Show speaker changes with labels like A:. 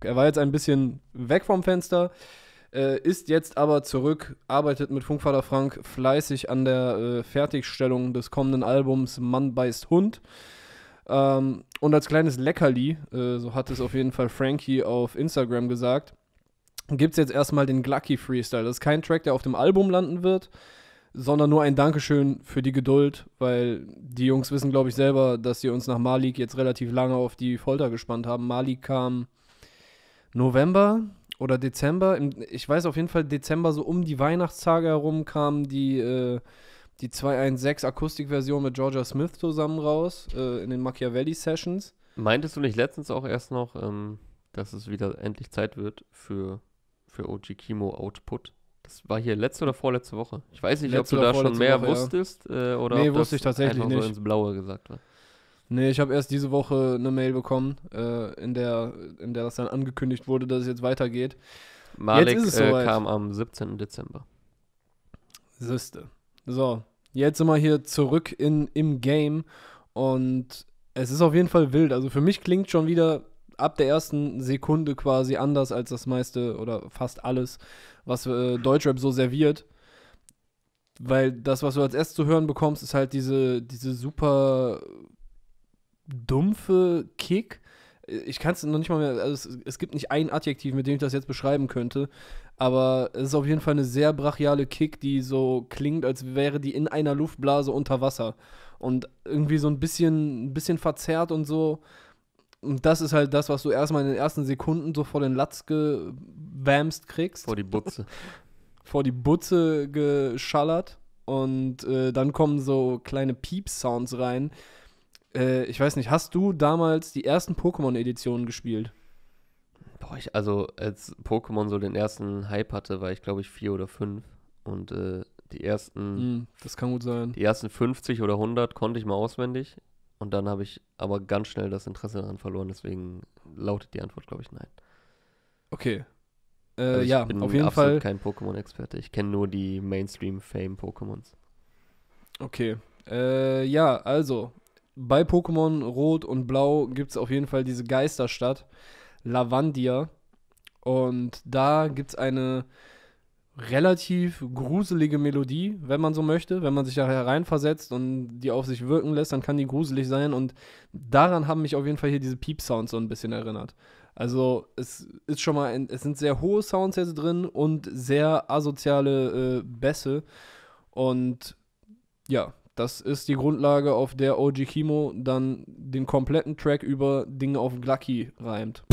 A: Er war jetzt ein bisschen weg vom Fenster, äh, ist jetzt aber zurück, arbeitet mit Funkvater Frank fleißig an der äh, Fertigstellung des kommenden Albums Mann beißt Hund. Ähm, und als kleines Leckerli, äh, so hat es auf jeden Fall Frankie auf Instagram gesagt, gibt es jetzt erstmal den Glucky Freestyle. Das ist kein Track, der auf dem Album landen wird, sondern nur ein Dankeschön für die Geduld, weil die Jungs wissen, glaube ich, selber, dass sie uns nach Malik jetzt relativ lange auf die Folter gespannt haben. Malik kam November oder Dezember. Ich weiß auf jeden Fall, Dezember so um die Weihnachtstage herum kam die, äh, die 216 Akustikversion mit Georgia Smith zusammen raus äh, in den Machiavelli Sessions.
B: Meintest du nicht letztens auch erst noch, ähm, dass es wieder endlich Zeit wird für, für OG Kimo Output? Das war hier letzte oder vorletzte Woche. Ich weiß nicht, letzte ob du da schon mehr Woche, wusstest ja. äh, oder nee, ob das wusste ich tatsächlich nicht. so ins Blaue gesagt war.
A: Nee, ich habe erst diese Woche eine Mail bekommen, äh, in, der, in der das dann angekündigt wurde, dass es jetzt weitergeht. Malik jetzt äh, kam
B: am 17. Dezember.
A: Siste. So, jetzt sind wir hier zurück in, im Game und es ist auf jeden Fall wild. Also für mich klingt schon wieder ab der ersten Sekunde quasi anders als das meiste oder fast alles, was äh, Deutschrap so serviert. Weil das, was du als erstes zu hören bekommst, ist halt diese, diese super dumpfe Kick. Ich kann es noch nicht mal mehr, also es, es, gibt nicht ein Adjektiv, mit dem ich das jetzt beschreiben könnte, aber es ist auf jeden Fall eine sehr brachiale Kick, die so klingt, als wäre die in einer Luftblase unter Wasser und irgendwie so ein bisschen, ein bisschen verzerrt und so. Und das ist halt das, was du erstmal in den ersten Sekunden so vor den Latz gewamst kriegst. Vor die Butze. vor die Butze geschallert und äh, dann kommen so kleine Piepsounds rein, äh, ich weiß nicht, hast du damals
B: die ersten Pokémon-Editionen gespielt? Boah, ich, also als Pokémon so den ersten Hype hatte, war ich glaube ich vier oder fünf. Und äh, die ersten. Mm, das kann gut sein. Die ersten 50 oder 100 konnte ich mal auswendig. Und dann habe ich aber ganz schnell das Interesse daran verloren. Deswegen lautet die Antwort, glaube ich, nein. Okay. Äh, also ich ja, bin auf jeden absolut Fall. kein Pokémon-Experte. Ich kenne nur die Mainstream-Fame-Pokémons.
A: Okay. Äh, ja, also, bei Pokémon Rot und Blau gibt es auf jeden Fall diese Geisterstadt, Lavandia. Und da gibt es eine relativ gruselige Melodie, wenn man so möchte. Wenn man sich da hereinversetzt und die auf sich wirken lässt, dann kann die gruselig sein. Und daran haben mich auf jeden Fall hier diese Piep-Sounds so ein bisschen erinnert. Also es ist schon mal, ein, es sind sehr hohe Sounds jetzt drin und sehr asoziale äh, Bässe. Und ja, das ist die Grundlage, auf der OG Kimo dann den kompletten Track über Dinge auf Glucky reimt.